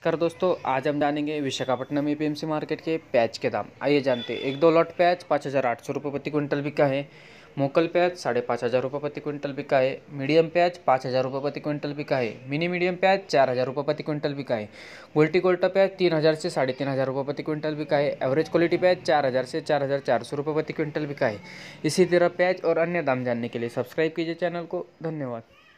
नमस्कार दोस्तों आज हम जानेंगे विशाखापट्टनम पी मार्केट के प्याज के दाम आइए जानते हैं एक दो लॉट प्याज पाँच हज़ार आठ सौ रुपये प्रति क्विंटल बिका है मोकल प्याज साढ़े पाँच हज़ार रुपये प्रति क्विंटल बिका है मीडियम प्याज पाँच हज़ार रुपये प्रति क्विंटल बिका है मिनी मीडियम प्याज चार हज़ार रुपये प्रति क्विंटल बिका है गोल्टी गोल्टा प्याज तीन हज़ार से साढ़े तीन हज़ार रुपये प्रति क्विंटल बिका है एवरेज क्वालिटी प्याज चार हज़ार से चार हज़ार चार सौ रुपये प्रति क्विंटल बिका है इसी तरह प्याज और अन्य दाम जानने के लिए सब्सक्राइब कीजिए चैनल को धन्यवाद